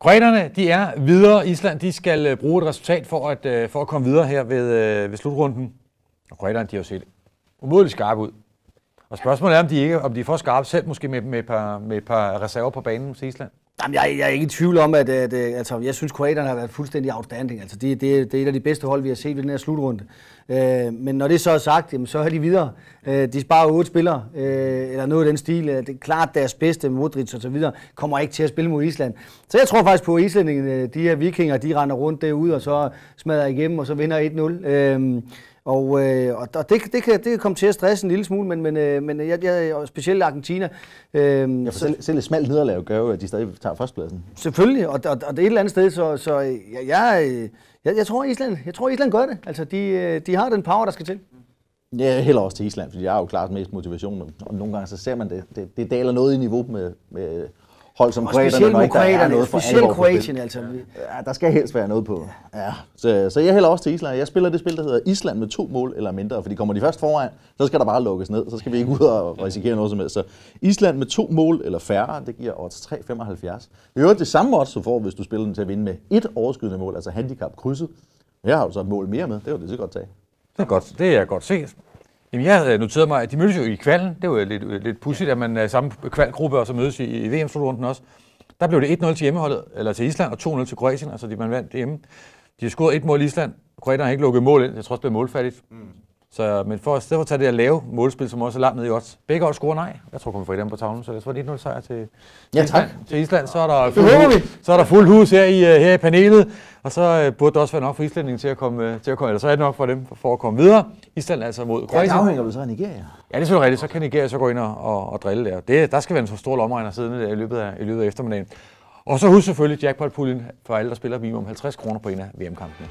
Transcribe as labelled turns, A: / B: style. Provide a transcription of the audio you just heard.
A: Kroaterne, de er videre. Island, de skal øh, bruge et resultat for at, øh, for at komme videre her ved, øh, ved slutrunden. Og kroaterne, de har jo set umådeligt skarpe ud. Og spørgsmålet er, om de, ikke, om de er for skarpe selv, måske med, med, et, par, med et par reserver på banen hos Island.
B: Jamen, jeg, jeg er ikke i tvivl om, at, at, at altså, jeg synes, kroaterne har været fuldstændig outstanding. Altså, det, det, det er et af de bedste hold, vi har set ved den her slutrunde. Øh, men når det så er sagt, jamen, så er de videre. Øh, de sparer otte spillere, øh, eller noget af den stil. Øh, det er klart, deres bedste, Modric og så videre, kommer ikke til at spille mod Island. Så jeg tror faktisk på, at islændingene, de her vikinger, de render rundt derude, og så smadrer igennem, og så vinder 1-0. Øh, og, øh, og det, det, kan, det kan komme til at stresse en lille smule, men, men, øh, men jeg, jeg, og specielt Argentina.
C: Øh, ja, for så, selv, selv et smalt nederlag gør jo, at de stadig tager førstpladsen.
B: Selvfølgelig, og, og, og det er et eller andet sted, så, så øh, jeg, jeg, øh, jeg, jeg, tror, Island, jeg tror, Island gør det. Altså, de, øh, de har den power, der skal til.
C: Ja, heller også til Island, fordi jeg har jo klart mest motivation, og nogle gange så ser man det. Det, det daler noget i niveau med, med hold som kroaterne, når ikke der er noget for Specielt Kroatien, altså. Ja, der skal helst være noget på. Ja. Så, så jeg hælder også til Island. Jeg spiller det spil, der hedder Island med to mål eller mindre, fordi kommer de først foran, så skal der bare lukkes ned. Så skal vi ikke ud og risikere noget som helst. Så Island med to mål eller færre, det giver odds 3,75. Det er jo det samme odds, du får, hvis du spiller den til at
A: vinde med et overskydende mål, altså handicap krydset. Jeg har jo så et mål mere med, det jo det så godt tag. Det er godt, det er godt set. Jamen, jeg havde noteret mig, at de mødtes jo i kvalden. Det var jo lidt, lidt pudsigt, at man er øh, samme kvalgruppe, og så mødes i, i VM-slutrunden også. Der blev det 1-0 til hjemmeholdet, eller til Island, og 2-0 til Kroatien, altså de man vandt hjemme. De har scoret et mål i Island. Kroatien har ikke lukket mål ind. Jeg tror også, det blev målfattigt. Mm. Så, men for, i stedet for at tage det at lave målspil, som også er langt nede i odds. Begge odds score nej. Jeg tror, vi for dem på tavlen, så lad os få 1-0 sejr til, ja, Tak. til Island. Så er der fuld, hus, så er der fuld hus her i, øh, her i panelet, og så uh, burde det også være nok for islændingen til at komme, øh, til at komme, eller så er det nok for dem for at komme videre. Island altså mod Kroatien. Ja, det afhænger vel så af Nigeria. Ja, det er selvfølgelig rigtigt. Så kan Nigeria så gå ind og, og, og drille der. Det, der skal være en så stor lomregner siddende der i løbet af, i løbet af eftermiddagen. Og så husk selvfølgelig jackpot-puljen for alle, der spiller minimum 50 kroner på en af VM-kampene.